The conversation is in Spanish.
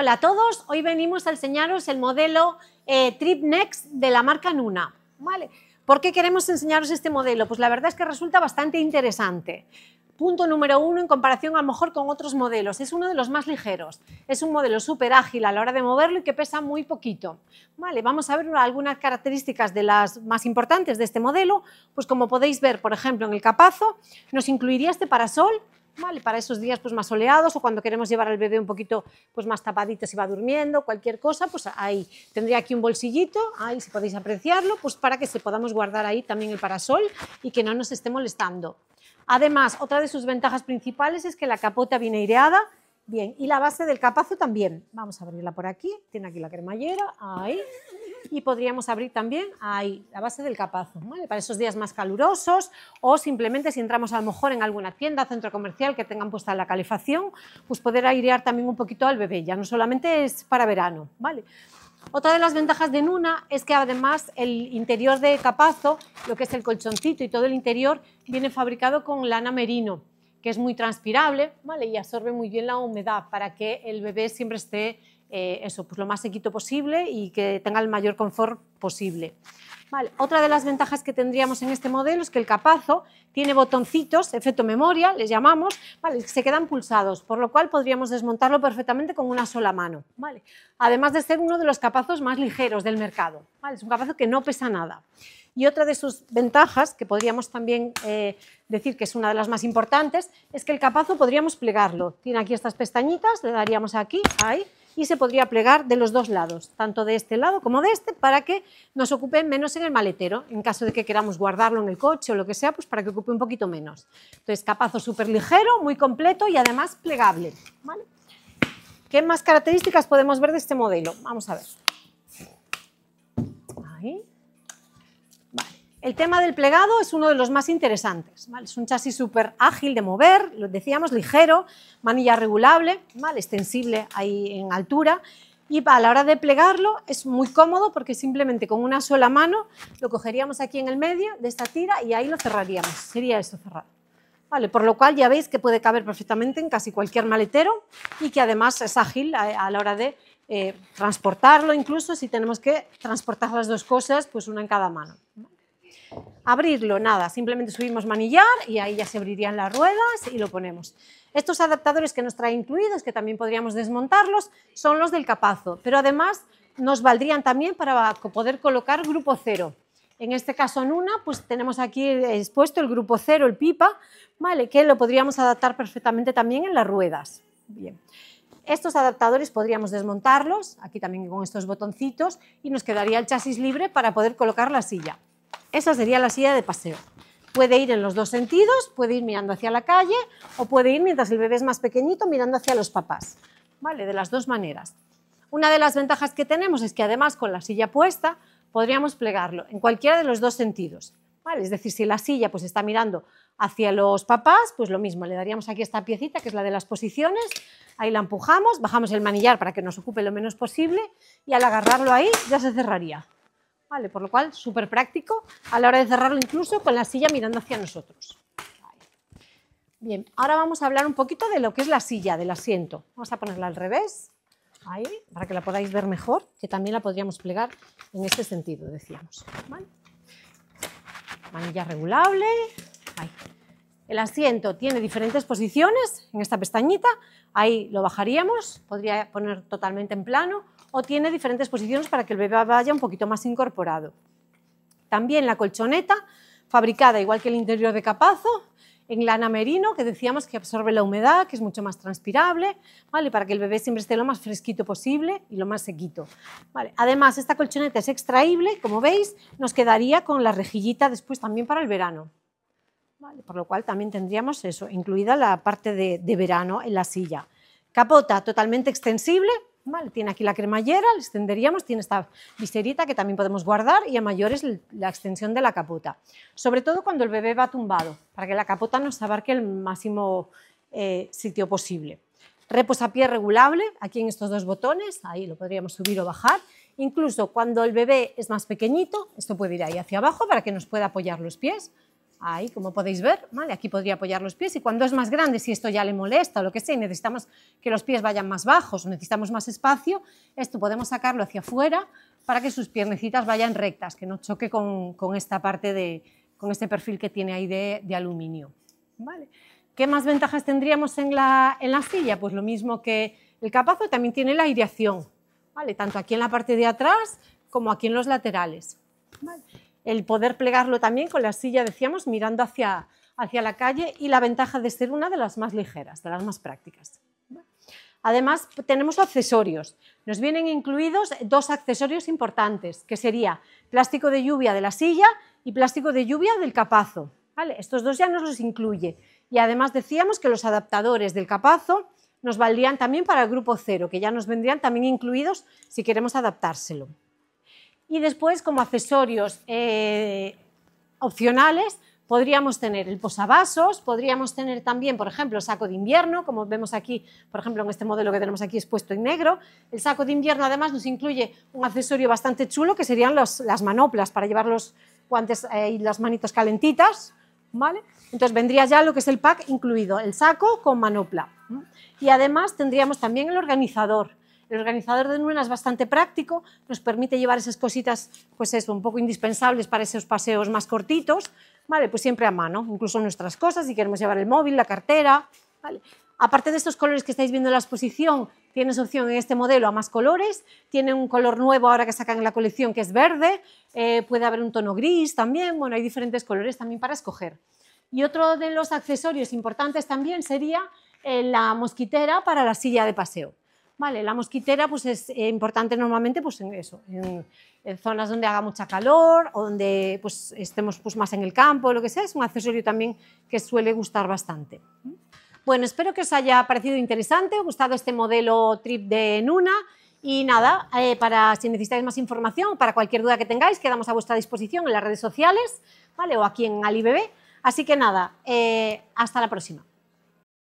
Hola a todos, hoy venimos a enseñaros el modelo Trip eh, TripNext de la marca Nuna. ¿Vale? ¿Por qué queremos enseñaros este modelo? Pues la verdad es que resulta bastante interesante. Punto número uno en comparación a lo mejor con otros modelos. Es uno de los más ligeros. Es un modelo súper ágil a la hora de moverlo y que pesa muy poquito. Vale, vamos a ver algunas características de las más importantes de este modelo. Pues como podéis ver, por ejemplo, en el capazo nos incluiría este parasol para esos días pues, más soleados o cuando queremos llevar al bebé un poquito pues, más tapadito si va durmiendo, cualquier cosa, pues ahí tendría aquí un bolsillito, ahí si podéis apreciarlo, pues para que se podamos guardar ahí también el parasol y que no nos esté molestando. Además, otra de sus ventajas principales es que la capota viene aireada, bien, y la base del capazo también. Vamos a abrirla por aquí, tiene aquí la cremallera, ahí, y podríamos abrir también ahí la base del capazo, ¿vale? para esos días más calurosos o simplemente si entramos a lo mejor en alguna tienda, centro comercial que tengan puesta la calefacción, pues poder airear también un poquito al bebé, ya no solamente es para verano, ¿vale? Otra de las ventajas de Nuna es que además el interior de capazo, lo que es el colchoncito y todo el interior, viene fabricado con lana merino, que es muy transpirable ¿vale? y absorbe muy bien la humedad para que el bebé siempre esté eh, eso, pues lo más sequito posible y que tenga el mayor confort posible. Otra de las ventajas que tendríamos en este modelo es que el capazo tiene botoncitos, efecto memoria, les llamamos, ¿vale? se quedan pulsados, por lo cual podríamos desmontarlo perfectamente con una sola mano. ¿vale? Además de ser uno de los capazos más ligeros del mercado, ¿vale? es un capazo que no pesa nada. Y otra de sus ventajas, que podríamos también eh, decir que es una de las más importantes, es que el capazo podríamos plegarlo. Tiene aquí estas pestañitas, le daríamos aquí, ahí, y se podría plegar de los dos lados, tanto de este lado como de este, para que nos ocupe menos en el maletero, en caso de que queramos guardarlo en el coche o lo que sea, pues para que ocupe un poquito menos. Entonces, capazo súper ligero, muy completo y además plegable. ¿Qué más características podemos ver de este modelo? Vamos a ver. Ahí. El tema del plegado es uno de los más interesantes. Es un chasis súper ágil de mover, lo decíamos, ligero, manilla regulable, extensible ahí en altura. Y a la hora de plegarlo es muy cómodo porque simplemente con una sola mano lo cogeríamos aquí en el medio de esta tira y ahí lo cerraríamos. Sería esto cerrado. Vale, por lo cual ya veis que puede caber perfectamente en casi cualquier maletero y que además es ágil a, la hora de eh, transportarlo, incluso si tenemos que transportar las dos cosas, pues una en cada mano. Abrirlo, nada, simplemente subimos manillar y ahí ya se abrirían las ruedas y lo ponemos. Estos adaptadores que nos trae incluidos, que también podríamos desmontarlos, son los del capazo, pero además nos valdrían también para poder colocar grupo cero. En este caso en una, pues tenemos aquí expuesto el grupo cero, el pipa, ¿vale? que lo podríamos adaptar perfectamente también en las ruedas. Estos adaptadores podríamos desmontarlos, aquí también con estos botoncitos, y nos quedaría el chasis libre para poder colocar la silla. Esa sería la silla de paseo. Puede ir en los dos sentidos, puede ir mirando hacia la calle o puede ir mientras el bebé es más pequeñito mirando hacia los papás. ¿Vale? De las dos maneras. Una de las ventajas que tenemos es que además con la silla puesta podríamos plegarlo en cualquiera de los dos sentidos. ¿Vale? Es decir, si la silla pues está mirando hacia los papás, pues lo mismo, le daríamos aquí esta piecita que es la de las posiciones, ahí la empujamos, bajamos el manillar para que nos ocupe lo menos posible y al agarrarlo ahí ya se cerraría por lo cual, súper práctico a la hora de cerrarlo incluso con la silla mirando hacia nosotros. Bien, ahora vamos a hablar un poquito de lo que es la silla, del asiento. Vamos a ponerla al revés, ahí, para que la podáis ver mejor, que también la podríamos plegar en este sentido, decíamos. Manilla regulable. El asiento tiene diferentes posiciones en esta pestañita. Ahí lo bajaríamos, podría poner totalmente en plano o tiene diferentes posiciones para que el bebé vaya un poquito más incorporado. También la colchoneta, fabricada igual que el interior de capazo, en lana merino, que decíamos que absorbe la humedad, que es mucho más transpirable, ¿vale? para que el bebé siempre esté lo más fresquito posible y lo más sequito. ¿vale? Además, esta colchoneta es extraíble, como veis, nos quedaría con la rejillita después también para el verano. ¿vale? Por lo cual también tendríamos eso, incluida la parte de verano en la silla. Capota totalmente extensible, Vale, tiene aquí la cremallera, la extenderíamos, tiene esta viserita que también podemos guardar y a mayores la extensión de la capota. Sobre todo cuando el bebé va tumbado, para que la capota nos abarque el máximo eh, sitio posible. pie regulable, aquí en estos dos botones, ahí lo podríamos subir o bajar. Incluso cuando el bebé es más pequeñito, esto puede ir ahí hacia abajo para que nos pueda apoyar los pies. Ahí, como podéis ver, ¿vale? aquí podría apoyar los pies y cuando es más grande, si esto ya le molesta o lo que sea, necesitamos que los pies vayan más bajos, necesitamos más espacio, esto podemos sacarlo hacia afuera para que sus piernecitas vayan rectas, que no choque con, esta parte de, con este perfil que tiene ahí de, aluminio. ¿Vale? ¿Qué más ventajas tendríamos en la, silla? Pues lo mismo que el capazo, también tiene la aireación, ¿vale? tanto aquí en la parte de atrás como aquí en los laterales el poder plegarlo también con la silla, decíamos, mirando hacia, la calle y la ventaja de ser una de las más ligeras, de las más prácticas. Además, tenemos accesorios. Nos vienen incluidos dos accesorios importantes, que sería plástico de lluvia de la silla y plástico de lluvia del capazo. Estos dos ya nos los incluye. Y además decíamos que los adaptadores del capazo nos valdrían también para el grupo cero, que ya nos vendrían también incluidos si queremos adaptárselo. Y después, como accesorios eh, opcionales, podríamos tener el posavasos, podríamos tener también, por ejemplo, saco de invierno, como vemos aquí, por ejemplo, en este modelo que tenemos aquí expuesto en negro. El saco de invierno además nos incluye un accesorio bastante chulo que serían las manoplas para llevar los guantes eh, y las manitas calentitas, ¿vale? Entonces vendría ya lo que es el pack incluido, el saco con manopla. Y además tendríamos también el organizador, el organizador de Nuena es bastante práctico, nos permite llevar esas cositas, pues eso, un poco indispensables para esos paseos más cortitos, ¿vale? Pues siempre a mano, incluso nuestras cosas, si queremos llevar el móvil, la cartera, ¿vale? Aparte de estos colores que estáis viendo en la exposición, tienes opción en este modelo a más colores. Tiene un color nuevo ahora que sacan en la colección que es verde. Eh, puede haber un tono gris también. Bueno, hay diferentes colores también para escoger. Y otro de los accesorios importantes también sería eh, la mosquitera para la silla de paseo. Vale, la mosquitera pues es eh, importante normalmente pues en eso, en, zonas donde haga mucha calor o donde pues estemos pues más en el campo, lo que sea, es un accesorio también que suele gustar bastante. Bueno, espero que os haya parecido interesante, gustado este modelo trip de Nuna. Y nada, eh, para si necesitáis más información, para cualquier duda que tengáis, quedamos a vuestra disposición en las redes sociales, ¿vale? O aquí en Alibebé. Así que nada, eh, hasta la próxima.